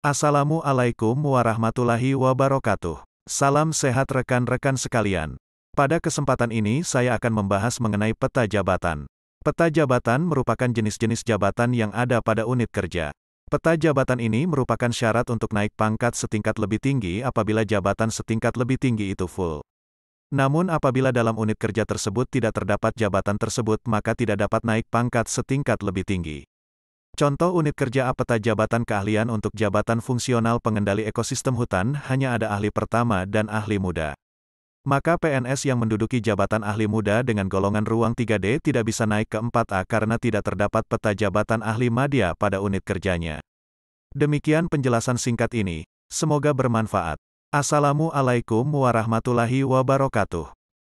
Assalamualaikum warahmatullahi wabarakatuh. Salam sehat rekan-rekan sekalian. Pada kesempatan ini saya akan membahas mengenai peta jabatan. Peta jabatan merupakan jenis-jenis jabatan yang ada pada unit kerja. Peta jabatan ini merupakan syarat untuk naik pangkat setingkat lebih tinggi apabila jabatan setingkat lebih tinggi itu full. Namun apabila dalam unit kerja tersebut tidak terdapat jabatan tersebut maka tidak dapat naik pangkat setingkat lebih tinggi. Contoh unit kerja apeta jabatan keahlian untuk jabatan fungsional pengendali ekosistem hutan hanya ada ahli pertama dan ahli muda. Maka PNS yang menduduki jabatan ahli muda dengan golongan ruang 3D tidak bisa naik ke 4A karena tidak terdapat peta jabatan ahli madya pada unit kerjanya. Demikian penjelasan singkat ini. Semoga bermanfaat. Assalamualaikum warahmatullahi wabarakatuh.